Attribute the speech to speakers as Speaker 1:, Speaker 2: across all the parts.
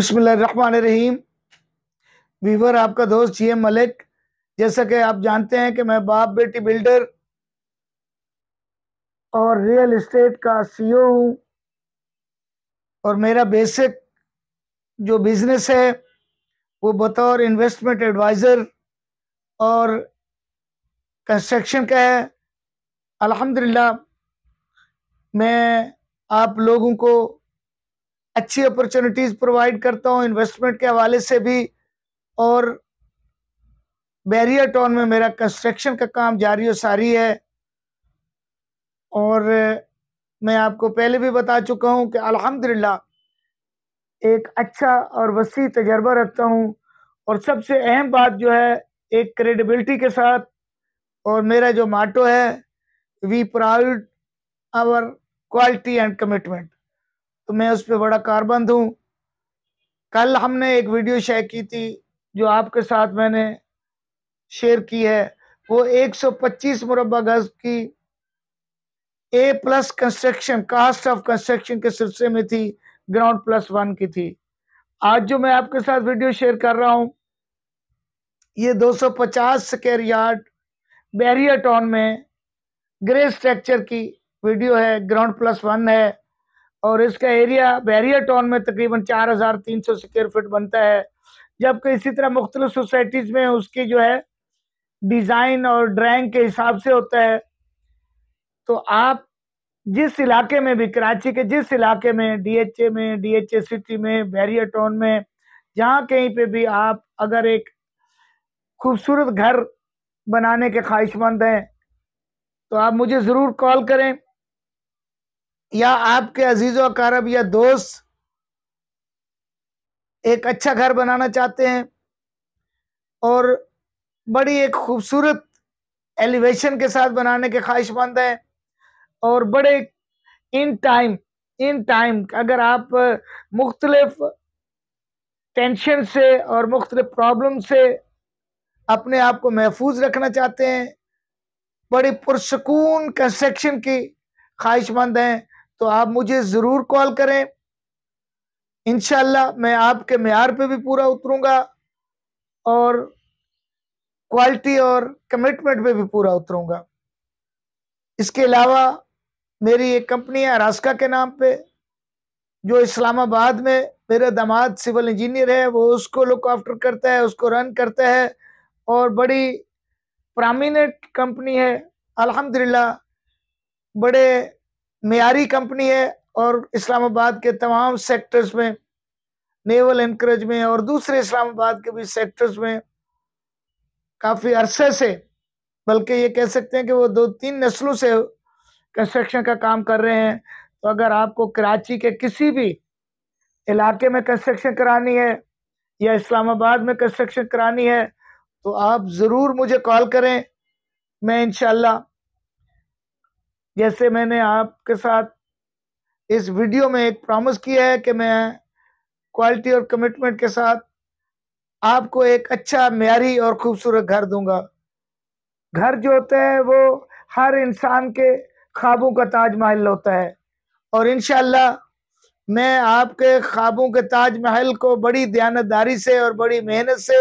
Speaker 1: बिस्मिल्लाहिर्रहमानिर्रहीम वीवर आपका दोस्त जी एम मलिक जैसा कि आप जानते हैं कि मैं बाप बेटी बिल्डर और रियल इस्टेट का सीईओ e हूं और मेरा बेसिक जो बिजनेस है वो बतौर इन्वेस्टमेंट एडवाइज़र और कंस्ट्रक्शन का है अल्हम्दुलिल्लाह मैं आप लोगों को अच्छी अपॉर्चुनिटीज प्रोवाइड करता हूँ इन्वेस्टमेंट के हवाले से भी और बैरियर टाउन में मेरा कंस्ट्रक्शन का काम जारी और सारी है और मैं आपको पहले भी बता चुका हूँ कि अल्हम्दुलिल्लाह एक अच्छा और वसी तजर्बा रखता हूँ और सबसे अहम बात जो है एक क्रेडिबिलिटी के साथ और मेरा जो माटो है we proud our quality and commitment तो मैं उस पर बड़ा कारबंद हूँ कल हमने एक वीडियो शेयर की थी जो आपके साथ मैंने शेयर की है वो 125 मुरबा गज की A plus construction cost of construction के सिलसिले में थी ग्राउंड प्लस वन की थी आज जो मैं आपके साथ वीडियो शेयर कर रहा हूं ये 250 स्क्वायर यार्ड बैरियर टाउन में ग्रे स्ट्रक्चर की वीडियो है ग्राउंड प्लस वन है और इसका एरिया बैरियर टाउन में तकरीबन 4,300 स्क्वायर फीट बनता है जबकि इसी तरह मुख्तलि सोसाइटीज़ में उसकी जो है डिज़ाइन और ड्राइंग के हिसाब से होता है तो आप जिस इलाके में भी कराची के जिस इलाके में डीएचए में डीएचए सिटी में बैरियर टाउन में जहाँ कहीं पे भी आप अगर एक खूबसूरत घर बनाने के ख्वाहिशमंद हैं तो आप मुझे ज़रूर कॉल करें या आपके अजीज अकारब या दोस्त एक अच्छा घर बनाना चाहते हैं और बड़ी एक खूबसूरत एलिवेशन के साथ बनाने के ख्वाहिशमंद हैं और बड़े इन टाइम इन टाइम अगर आप मुख्तलफ टेंशन से और मुख्तलिफ प्रॉब्लम से अपने आप को महफूज रखना चाहते हैं बड़ी पुरसकून कंस्ट्रक्शन की ख्वाहिशमंद हैं तो आप मुझे ज़रूर कॉल करें इनशाला मैं आपके मैार पे भी पूरा उतरूँगा और क्वालिटी और कमिटमेंट पे भी पूरा उतरूँगा इसके अलावा मेरी एक कंपनी है अरास्का के नाम पे जो इस्लामाबाद में मेरा दामाद सिविल इंजीनियर है वो उसको लुक आफ्टर करता है उसको रन करता है और बड़ी प्रामिनेंट कंपनी है अल्हम्दुलिल्लाह बड़े मीरी कंपनी है और इस्लामाबाद के तमाम सेक्टर्स में नेवल एनकरेज में और दूसरे इस्लामाबाद के भी सेक्टर्स में काफ़ी अरसे से बल्कि ये कह सकते हैं कि वो दो तीन नस्लों से कंस्ट्रक्शन का काम कर रहे हैं तो अगर आपको कराची के किसी भी इलाके में कंस्ट्रक्शन करानी है या इस्लामाबाद में कंस्ट्रक्शन करानी है तो आप ज़रूर मुझे कॉल करें मैं इन जैसे मैंने आपके साथ इस वीडियो में एक प्रॉमिस किया है कि मैं क्वालिटी और कमिटमेंट के साथ आपको एक अच्छा म्यारी और खूबसूरत घर दूंगा घर जो होता है वो हर इंसान के ख्वाबों का ताजमहल होता है और इन मैं आपके ख्वाबों के ताजमहल को बड़ी दयानतदारी से और बड़ी मेहनत से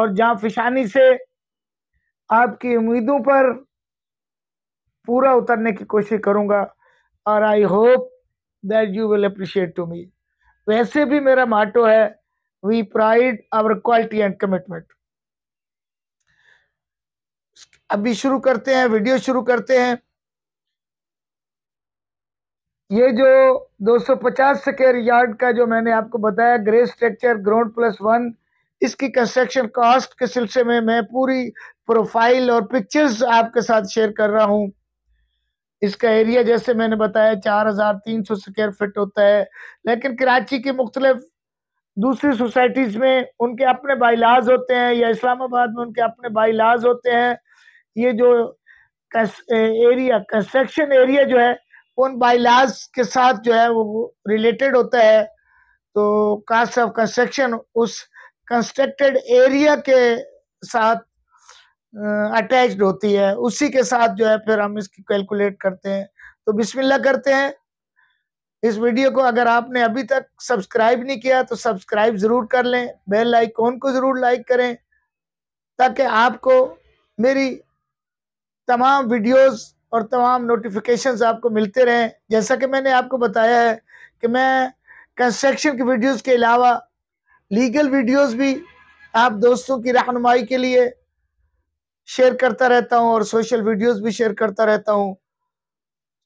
Speaker 1: और जहाँ फिशानी से आपकी उम्मीदों पर पूरा उतरने की कोशिश करूंगा और I hope that you will appreciate to me वैसे भी मेरा माटो है we pride our quality and commitment अभी शुरू करते हैं वीडियो शुरू करते हैं ये जो 250 सौ यार्ड का जो मैंने आपको बताया grey structure ground plus one इसकी कंस्ट्रक्शन कॉस्ट के सिलसिले में मैं पूरी प्रोफाइल और पिक्चर्स आपके साथ शेयर कर रहा हूं इसका एरिया जैसे मैंने बताया चार हजार तीन सौ स्क्वेयर फिट होता है लेकिन कराची की मुख्तलिफ दूसरी सोसाइटीज में उनके अपने बाइलाज होते हैं या इस्लामाबाद में उनके अपने बाइलाज होते हैं ये जो कस, एरिया कंस्ट्रक्शन एरिया जो है उन बाइलाज के साथ जो है वो रिलेटेड होता है तो कास्ट ऑफ कंस्ट्रक्शन उस कंस्ट्रक्टेड एरिया के साथ अटैच्ड होती है उसी के साथ जो है फिर हम इसकी कैलकुलेट करते हैं तो बिस्मिल्लाह करते हैं इस वीडियो को अगर आपने अभी तक सब्सक्राइब नहीं किया तो सब्सक्राइब ज़रूर कर लें बेल आइकॉन को ज़रूर लाइक करें ताकि आपको मेरी तमाम वीडियोस और तमाम नोटिफिकेशंस आपको मिलते रहें जैसा कि मैंने आपको बताया है कि मैं कंस्ट्रक्शन की वीडियोज़ के अलावा लीगल वीडियोज़ भी आप दोस्तों की रहनुमाई के लिए शेयर करता रहता हूँ और सोशल वीडियोस भी शेयर करता रहता हूँ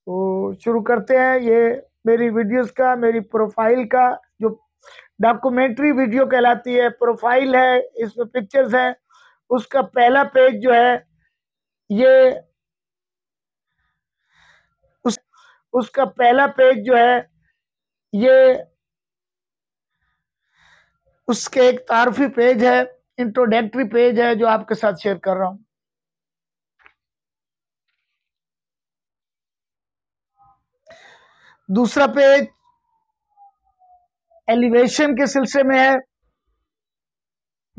Speaker 1: तो शुरू करते हैं ये मेरी वीडियोस का मेरी प्रोफाइल का जो डॉक्यूमेंट्री वीडियो कहलाती है प्रोफाइल है इसमें पिक्चर्स हैं उसका पहला पेज जो है ये उस उसका पहला पेज जो है ये उसके एक तारफी पेज है इंट्रोडक्टरी पेज है जो आपके साथ शेयर कर रहा हूँ दूसरा पेज एलिवेशन के सिलसिले में है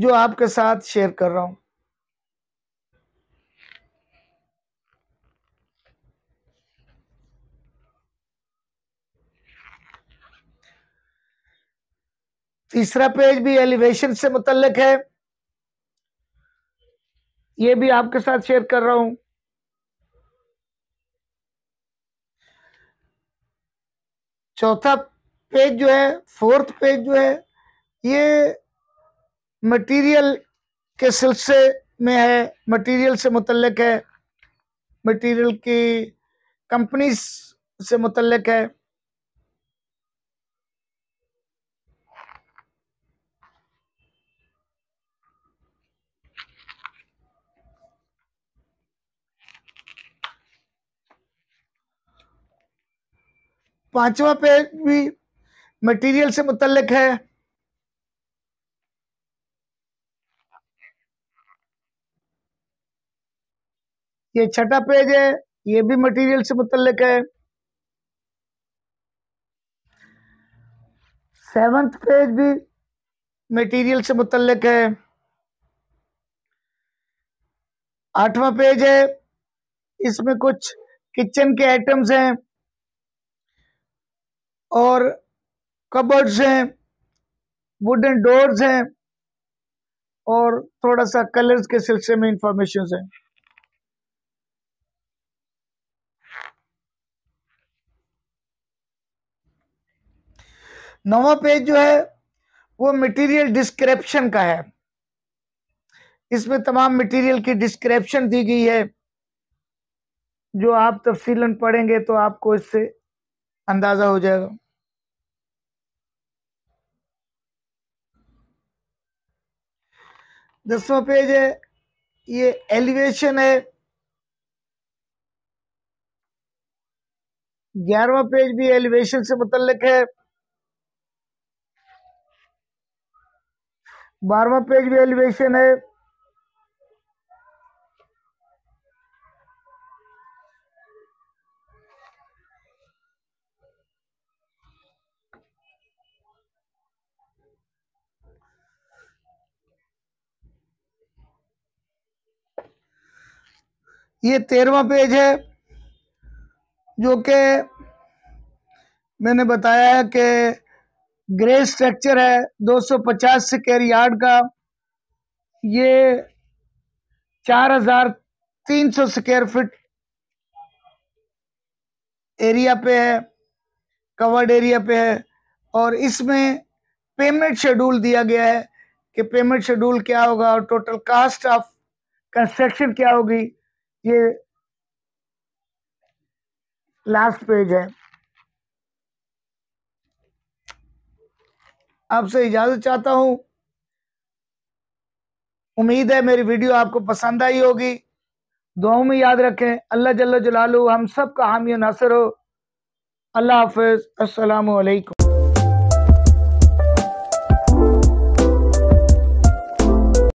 Speaker 1: जो आपके साथ शेयर कर रहा हूं तीसरा पेज भी एलिवेशन से मुतलक है ये भी आपके साथ शेयर कर रहा हूं चौथा पेज जो है फोर्थ पेज जो है ये मटेरियल के सिलसिले में है मटेरियल से मुतलक है मटेरियल की कंपनीज से मुतलक है पांचवा पेज भी मटेरियल से मुतलक है ये छठा पेज है ये भी मटेरियल से मुतलक है सेवंथ पेज भी मटेरियल से मुतलक है आठवां पेज है इसमें कुछ किचन के आइटम्स हैं और कबर्ड्स हैं वुडन डोर्स हैं और थोड़ा सा कलर्स के सिलसिले में इंफॉर्मेशन है नवा पेज जो है वो मटेरियल डिस्क्रिप्शन का है इसमें तमाम मटेरियल की डिस्क्रिप्शन दी गई है जो आप तफसीलन पढ़ेंगे तो आपको इससे अंदाज़ा हो जाएगा दसवा पेज है ये एलिवेशन है ग्यारहवा पेज भी एलिवेशन से मुतलक है बारहवा पेज भी एलिवेशन है ये तेरवा पेज है जो के मैंने बताया है कि ग्रे स्ट्रक्चर है 250 सौ पचास यार्ड का ये 4,300 स्क्वायर फीट एरिया पे है कवर्ड एरिया पे है और इसमें पेमेंट शेड्यूल दिया गया है कि पेमेंट शेड्यूल क्या होगा और टोटल कास्ट ऑफ कंस्ट्रक्शन क्या होगी ये लास्ट पेज है आपसे इजाजत चाहता हूं उम्मीद है मेरी वीडियो आपको पसंद आई होगी दुआओं में याद रखें अल्लाह जल्ला जलालू हम सब का हामी नासर हो अल्लाह हाफिज़ अस्सलाम